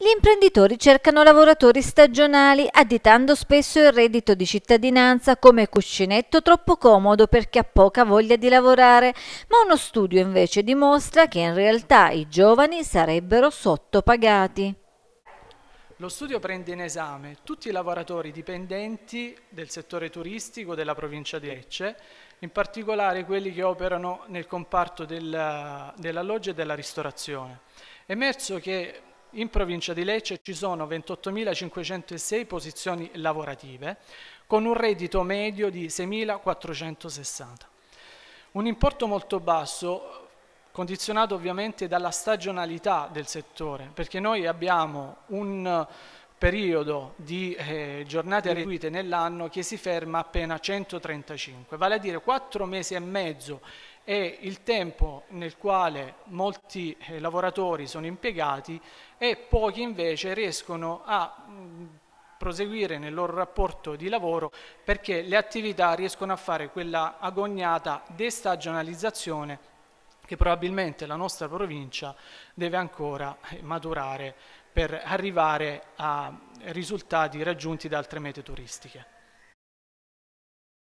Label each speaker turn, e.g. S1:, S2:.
S1: Gli imprenditori cercano lavoratori stagionali, additando spesso il reddito di cittadinanza come cuscinetto troppo comodo per chi ha poca voglia di lavorare, ma uno studio invece dimostra che in realtà i giovani sarebbero sottopagati.
S2: Lo studio prende in esame tutti i lavoratori dipendenti del settore turistico della provincia di Lecce, in particolare quelli che operano nel comparto del, dell'alloggio e della ristorazione. È emerso che in provincia di Lecce ci sono 28.506 posizioni lavorative con un reddito medio di 6.460. Un importo molto basso condizionato ovviamente dalla stagionalità del settore, perché noi abbiamo un periodo di eh, giornate retribuite nell'anno che si ferma appena a 135, vale a dire 4 mesi e mezzo e il tempo nel quale molti eh, lavoratori sono impiegati e pochi invece riescono a mh, mm, proseguire nel loro rapporto di lavoro perché le attività riescono a fare quella agognata destagionalizzazione che probabilmente la nostra provincia deve ancora eh, maturare per arrivare a risultati raggiunti da altre mete turistiche.